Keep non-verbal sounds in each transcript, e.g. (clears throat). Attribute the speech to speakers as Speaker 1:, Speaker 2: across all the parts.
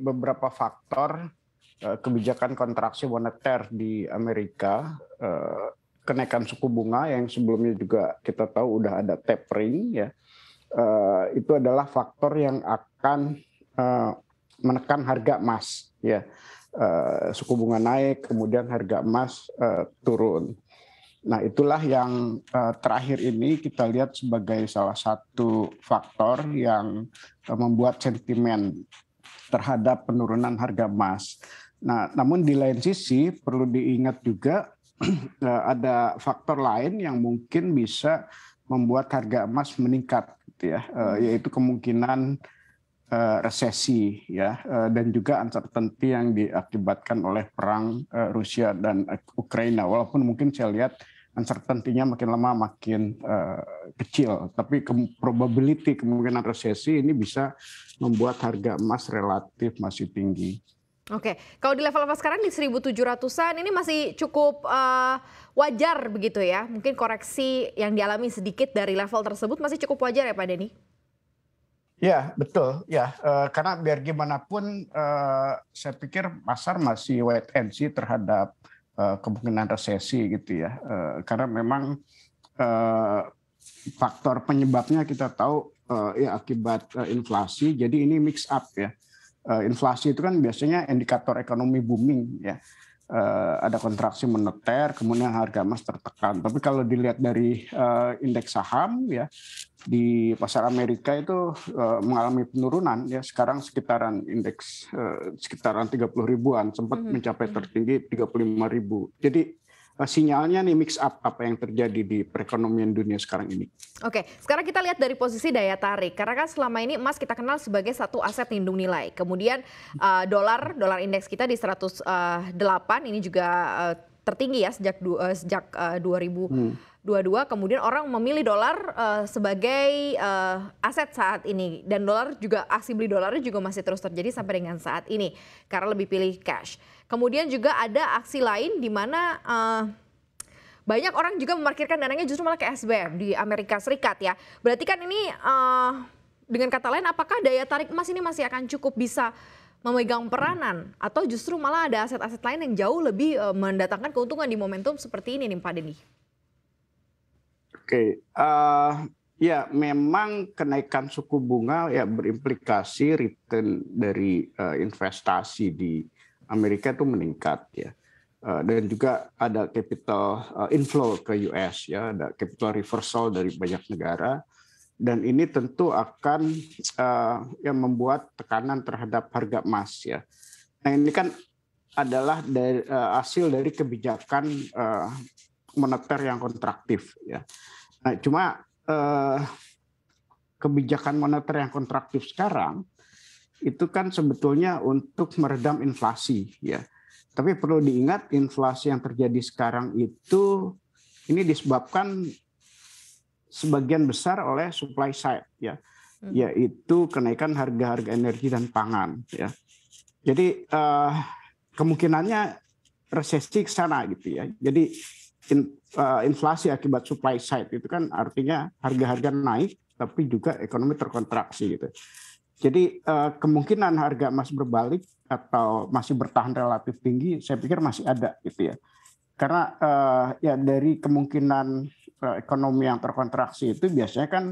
Speaker 1: beberapa faktor eh, kebijakan kontraksi moneter di Amerika, eh, kenaikan suku bunga yang sebelumnya juga kita tahu udah ada tapering ya. Eh, itu adalah faktor yang akan menekan harga emas ya. suku bunga naik, kemudian harga emas turun. Nah, itulah yang terakhir ini kita lihat sebagai salah satu faktor yang membuat sentimen terhadap penurunan harga emas. Nah, namun di lain sisi perlu diingat juga (clears throat) eh, ada faktor lain yang mungkin bisa membuat harga emas meningkat, gitu ya, eh, hmm. yaitu kemungkinan eh, resesi, ya, dan juga uncertainty yang diakibatkan oleh perang Rusia dan Ukraina. Walaupun mungkin saya lihat uncertainty-nya makin lama makin uh, kecil. Tapi ke probability kemungkinan resesi ini bisa membuat harga emas relatif masih tinggi.
Speaker 2: Oke, kalau di level apa sekarang di 1.700-an ini masih cukup uh, wajar begitu ya? Mungkin koreksi yang dialami sedikit dari level tersebut masih cukup wajar ya Pak Denny?
Speaker 1: Ya betul ya uh, karena biar gimana pun uh, saya pikir pasar masih wait and see terhadap Eh, kemungkinan resesi gitu ya eh, karena memang eh, faktor penyebabnya kita tahu ya akibat inflasi jadi ini mix up ya inflasi itu kan biasanya indikator ekonomi booming ya Eh, ada kontraksi moneter, kemudian harga emas tertekan. Tapi kalau dilihat dari eh, indeks saham ya di pasar Amerika itu eh, mengalami penurunan ya sekarang sekitaran indeks uh, sekitaran 30 ribuan sempat mm -hmm. mencapai hmm. tertinggi 35 ribu. Jadi Eh, sinyalnya nih mix up apa yang terjadi di perekonomian dunia sekarang ini.
Speaker 2: Oke, sekarang kita lihat dari posisi daya tarik. Karena kan selama ini emas kita kenal sebagai satu aset lindung nilai. Kemudian uh, dolar, dolar indeks kita di 108 eh, ini juga uh, tertinggi ya sejak du, uh, sejak eh, uh, 2022 hmm. kemudian orang memilih dolar uh, sebagai uh, aset saat ini dan dolar juga aksi beli dolarnya juga masih terus terjadi sampai dengan saat ini karena lebih pilih cash. Kemudian juga ada aksi lain di mana uh, banyak orang juga memarkirkan dananya justru malah ke SBM di Amerika Serikat ya. Berarti kan ini uh, dengan kata lain apakah daya tarik emas ini masih akan cukup bisa memegang peranan atau justru malah ada aset-aset lain yang jauh lebih uh, mendatangkan keuntungan di momentum seperti ini nih Pak Deni?
Speaker 1: Oke, uh, ya memang kenaikan suku bunga ya berimplikasi return dari uh, investasi di Amerika itu meningkat ya. dan juga ada capital inflow ke US ya, ada capital reversal dari banyak negara dan ini tentu akan eh, yang membuat tekanan terhadap harga emas ya. Nah ini kan adalah dari, eh, hasil dari kebijakan eh, moneter yang kontraktif ya. Nah cuma kebijakan moneter yang kontraktif sekarang itu kan sebetulnya untuk meredam inflasi ya. Tapi perlu diingat inflasi yang terjadi sekarang itu ini disebabkan sebagian besar oleh supply side ya hmm. yaitu kenaikan harga-harga energi dan pangan ya jadi uh, kemungkinannya resesi ke sana gitu ya jadi in, uh, inflasi akibat supply side itu kan artinya harga-harga naik tapi juga ekonomi terkontraksi gitu jadi uh, kemungkinan harga emas berbalik atau masih bertahan relatif tinggi saya pikir masih ada gitu ya karena uh, ya dari kemungkinan ekonomi yang terkontraksi itu biasanya kan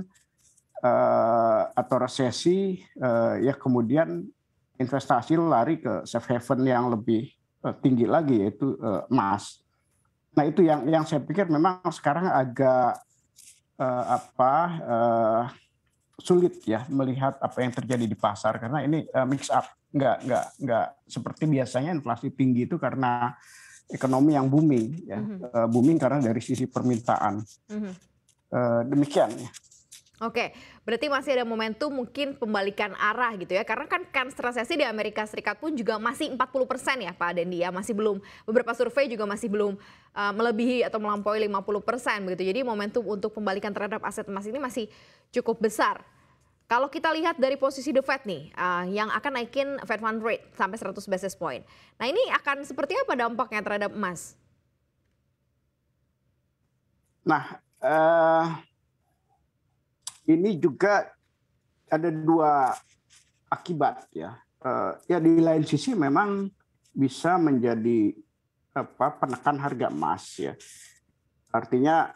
Speaker 1: eh, atau resesi eh, ya kemudian investasi lari ke safe haven yang lebih eh, tinggi lagi yaitu emas. Nah itu yang yang saya pikir memang sekarang agak apa sulit ya melihat apa yang terjadi di pasar karena ini mix up nggak nggak nggak seperti biasanya inflasi tinggi itu karena ekonomi yang booming ya mm -hmm. booming karena dari sisi permintaan mm -hmm. demikian ya.
Speaker 2: Oke, berarti masih ada momentum mungkin pembalikan arah gitu ya. Karena kan kans resesi di Amerika Serikat pun juga masih 40 persen ya Pak Dendi ya. Masih belum, beberapa survei juga masih belum uh, melebihi atau melampaui 50 persen begitu. Jadi momentum untuk pembalikan terhadap aset emas ini masih cukup besar. Kalau kita lihat dari posisi The Fed nih, uh, yang akan naikin Fed Fund Rate sampai 100 basis point. Nah ini akan seperti apa dampaknya terhadap emas?
Speaker 1: Nah, uh, ini juga ada dua akibat ya. Uh, ya di lain sisi memang bisa menjadi apa penekan harga emas ya. Artinya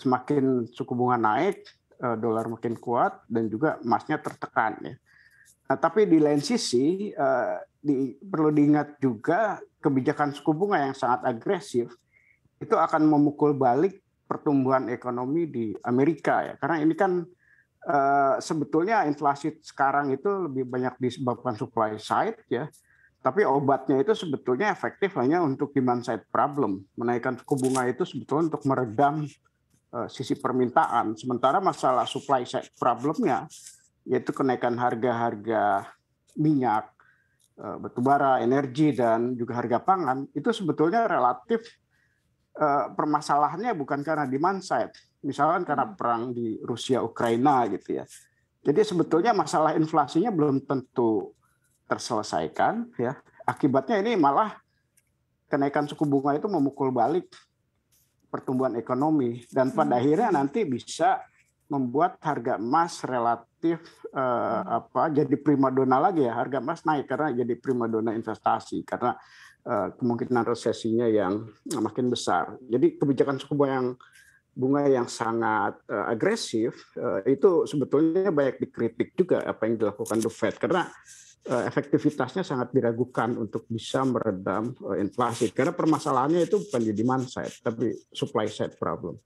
Speaker 1: semakin suku bunga naik, Eh, dolar makin kuat dan juga emasnya tertekan ya. Nah, tapi di lain sisi eh, di, perlu diingat juga kebijakan suku bunga yang sangat agresif itu akan memukul balik pertumbuhan ekonomi di Amerika ya karena ini kan eh, sebetulnya inflasi sekarang itu lebih banyak disebabkan supply side ya tapi obatnya itu sebetulnya efektif hanya untuk demand side problem menaikkan suku bunga itu sebetulnya untuk meredam Eh, sisi permintaan. Sementara masalah supply side problemnya yaitu kenaikan harga-harga minyak, eh, batubara, energi dan juga harga pangan itu sebetulnya relatif eh, permasalahannya bukan karena demand side, misalkan karena hmm. perang di Rusia Ukraina gitu ya. Jadi sebetulnya masalah inflasinya belum tentu terselesaikan ya. Akibatnya ini malah kenaikan suku bunga itu memukul balik pertumbuhan ekonomi dan pada hmm. akhirnya nanti bisa membuat harga emas relatif eh, hmm. apa jadi primadona lagi ya harga emas naik karena jadi primadona investasi karena eh, kemungkinan resesinya yang makin besar. Jadi kebijakan suku bunga yang bunga yang sangat eh, agresif itu sebetulnya banyak dikritik juga apa yang dilakukan The Fed karena Eh, efektivitasnya sangat diragukan untuk bisa meredam eh, inflasi karena permasalahannya itu bukan di demand side tapi supply side problem